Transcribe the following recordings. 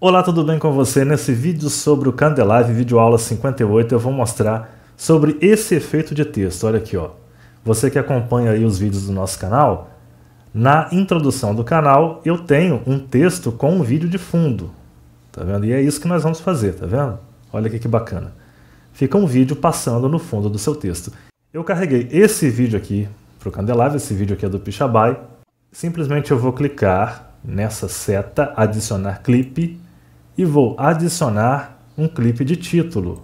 Olá, tudo bem com você? Nesse vídeo sobre o Candelive, vídeo aula 58, eu vou mostrar sobre esse efeito de texto. Olha aqui, ó. Você que acompanha aí os vídeos do nosso canal, na introdução do canal eu tenho um texto com um vídeo de fundo. Tá vendo? E é isso que nós vamos fazer, tá vendo? Olha aqui que bacana. Fica um vídeo passando no fundo do seu texto. Eu carreguei esse vídeo aqui para o Candelabra, esse vídeo aqui é do Pixabay. Simplesmente eu vou clicar nessa seta adicionar clipe e vou adicionar um clipe de título.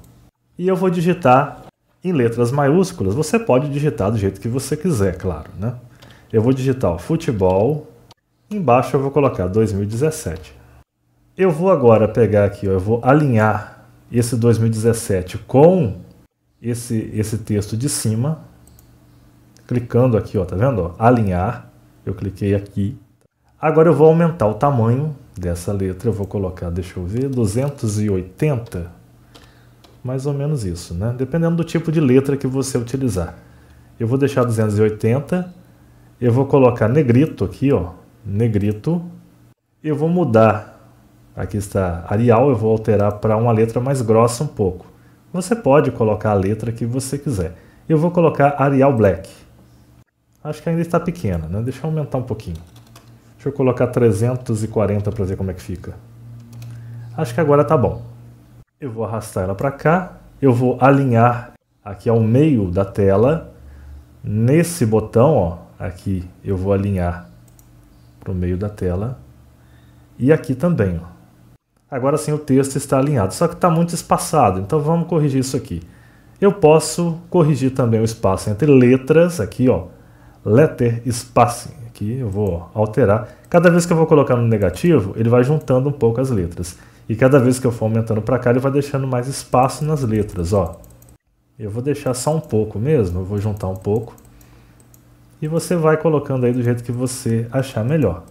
E eu vou digitar em letras maiúsculas, você pode digitar do jeito que você quiser, claro, né? Eu vou digitar futebol, embaixo eu vou colocar 2017. Eu vou agora pegar aqui, eu vou alinhar esse 2017 com esse, esse texto de cima, clicando aqui, ó, tá vendo? Ó, alinhar, eu cliquei aqui. Agora eu vou aumentar o tamanho dessa letra, eu vou colocar, deixa eu ver, 280, mais ou menos isso, né? Dependendo do tipo de letra que você utilizar. Eu vou deixar 280, eu vou colocar negrito aqui, ó, negrito. Eu vou mudar, aqui está Arial, eu vou alterar para uma letra mais grossa um pouco. Você pode colocar a letra que você quiser. Eu vou colocar Arial Black. Acho que ainda está pequena, né? Deixa eu aumentar um pouquinho. Deixa eu colocar 340 para ver como é que fica. Acho que agora está bom. Eu vou arrastar ela para cá. Eu vou alinhar aqui ao meio da tela. Nesse botão, ó, aqui eu vou alinhar para o meio da tela. E aqui também, ó. Agora sim o texto está alinhado, só que está muito espaçado, então vamos corrigir isso aqui. Eu posso corrigir também o espaço entre letras, aqui ó, letter espaço, aqui eu vou alterar. Cada vez que eu vou colocar no negativo, ele vai juntando um pouco as letras. E cada vez que eu for aumentando para cá, ele vai deixando mais espaço nas letras, ó. Eu vou deixar só um pouco mesmo, eu vou juntar um pouco. E você vai colocando aí do jeito que você achar melhor.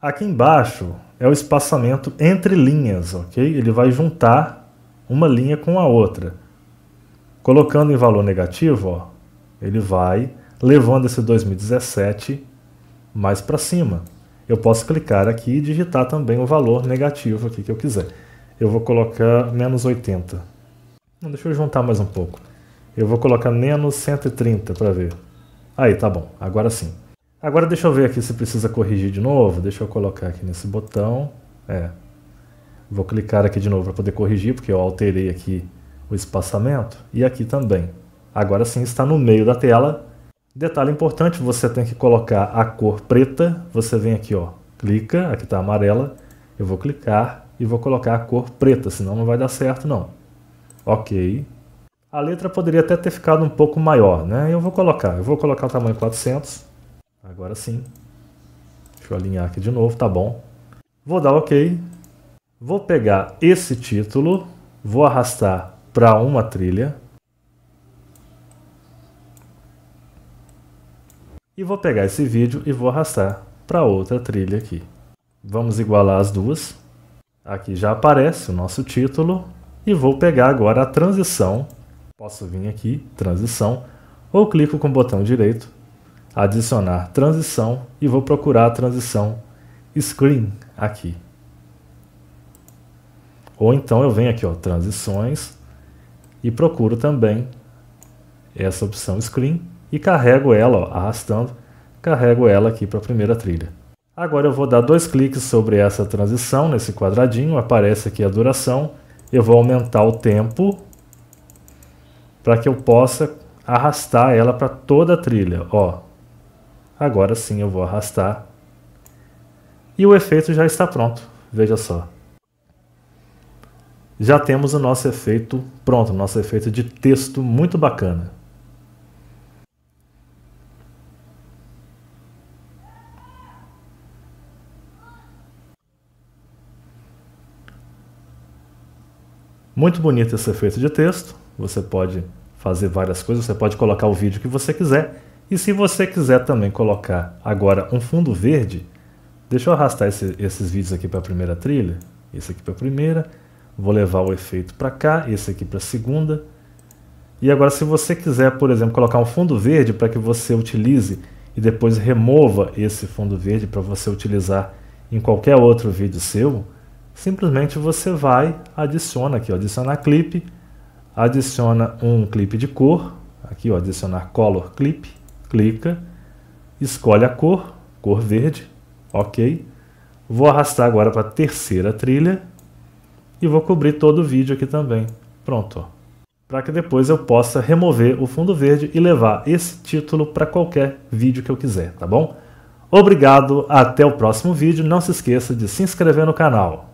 Aqui embaixo, é o espaçamento entre linhas, ok? Ele vai juntar uma linha com a outra. Colocando em valor negativo, ó, ele vai levando esse 2017 mais para cima. Eu posso clicar aqui e digitar também o valor negativo aqui que eu quiser. Eu vou colocar menos 80. Não, deixa eu juntar mais um pouco. Eu vou colocar menos 130 para ver. Aí, tá bom. Agora sim. Agora deixa eu ver aqui se precisa corrigir de novo. Deixa eu colocar aqui nesse botão. É. Vou clicar aqui de novo para poder corrigir, porque eu alterei aqui o espaçamento. E aqui também. Agora sim está no meio da tela. Detalhe importante, você tem que colocar a cor preta. Você vem aqui, ó, clica, aqui está amarela. Eu vou clicar e vou colocar a cor preta, senão não vai dar certo não. Ok. A letra poderia até ter ficado um pouco maior, né? Eu vou colocar, eu vou colocar o tamanho 400. Agora sim. Deixa eu alinhar aqui de novo, tá bom. Vou dar OK. Vou pegar esse título, vou arrastar para uma trilha. E vou pegar esse vídeo e vou arrastar para outra trilha aqui. Vamos igualar as duas. Aqui já aparece o nosso título. E vou pegar agora a transição. Posso vir aqui, transição, ou clico com o botão direito adicionar transição e vou procurar a transição screen aqui. Ou então eu venho aqui, ó, transições e procuro também essa opção screen e carrego ela, ó, arrastando, carrego ela aqui para a primeira trilha. Agora eu vou dar dois cliques sobre essa transição, nesse quadradinho, aparece aqui a duração. Eu vou aumentar o tempo para que eu possa arrastar ela para toda a trilha, ó, Agora sim eu vou arrastar. E o efeito já está pronto. Veja só. Já temos o nosso efeito pronto, nosso efeito de texto muito bacana. Muito bonito esse efeito de texto. Você pode fazer várias coisas, você pode colocar o vídeo que você quiser. E se você quiser também colocar agora um fundo verde, deixa eu arrastar esse, esses vídeos aqui para a primeira trilha, esse aqui para a primeira, vou levar o efeito para cá, esse aqui para a segunda. E agora se você quiser, por exemplo, colocar um fundo verde para que você utilize e depois remova esse fundo verde para você utilizar em qualquer outro vídeo seu, simplesmente você vai, adiciona aqui, ó, adicionar clipe, adiciona um clipe de cor, aqui ó, adicionar color clip, clica, escolhe a cor, cor verde, ok. Vou arrastar agora para a terceira trilha e vou cobrir todo o vídeo aqui também. Pronto. Para que depois eu possa remover o fundo verde e levar esse título para qualquer vídeo que eu quiser, tá bom? Obrigado, até o próximo vídeo. Não se esqueça de se inscrever no canal.